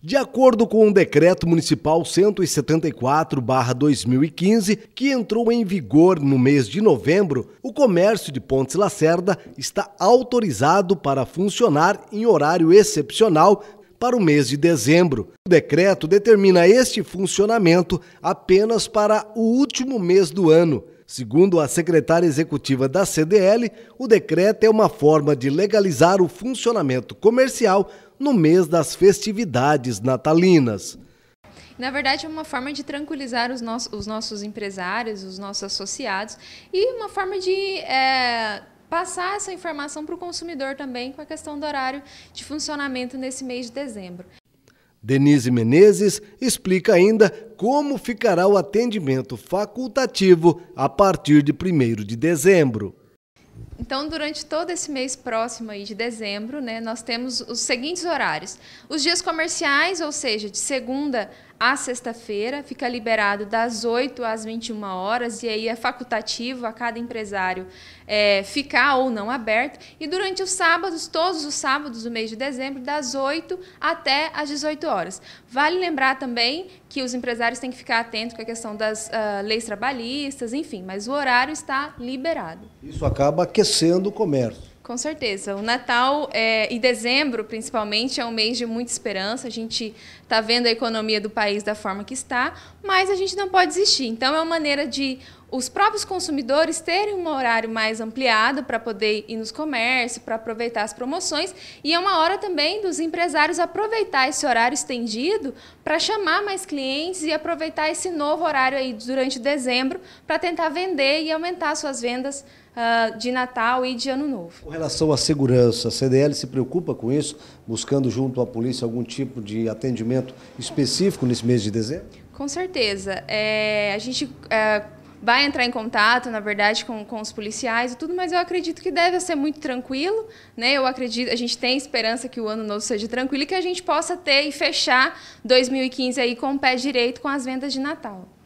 De acordo com o decreto municipal 174/2015, que entrou em vigor no mês de novembro, o comércio de Pontes Lacerda está autorizado para funcionar em horário excepcional para o mês de dezembro. O decreto determina este funcionamento apenas para o último mês do ano. Segundo a secretária executiva da CDL, o decreto é uma forma de legalizar o funcionamento comercial no mês das festividades natalinas. Na verdade, é uma forma de tranquilizar os, nossos, os nossos empresários, os nossos associados e uma forma de. É passar essa informação para o consumidor também com a questão do horário de funcionamento nesse mês de dezembro. Denise Menezes explica ainda como ficará o atendimento facultativo a partir de 1 de dezembro. Então, durante todo esse mês próximo aí de dezembro, né, nós temos os seguintes horários. Os dias comerciais, ou seja, de segunda à sexta-feira, fica liberado das 8 às 21 horas, e aí é facultativo a cada empresário é, ficar ou não aberto. E durante os sábados, todos os sábados do mês de dezembro, das 8 até às 18 horas. Vale lembrar também que os empresários têm que ficar atentos com a questão das uh, leis trabalhistas, enfim, mas o horário está liberado. Isso acaba aquecendo o comércio. Com certeza. O Natal é, e dezembro, principalmente, é um mês de muita esperança. A gente está vendo a economia do país da forma que está, mas a gente não pode desistir. Então, é uma maneira de os próprios consumidores terem um horário mais ampliado para poder ir nos comércios, para aproveitar as promoções, e é uma hora também dos empresários aproveitar esse horário estendido para chamar mais clientes e aproveitar esse novo horário aí durante dezembro para tentar vender e aumentar suas vendas ah, de Natal e de Ano Novo. Com relação à segurança, a CDL se preocupa com isso, buscando junto à polícia algum tipo de atendimento específico nesse mês de dezembro? Com certeza. É, a gente é, vai entrar em contato, na verdade, com, com os policiais e tudo, mas eu acredito que deve ser muito tranquilo, né? Eu acredito, a gente tem esperança que o ano novo seja tranquilo e que a gente possa ter e fechar 2015 aí com o pé direito com as vendas de Natal.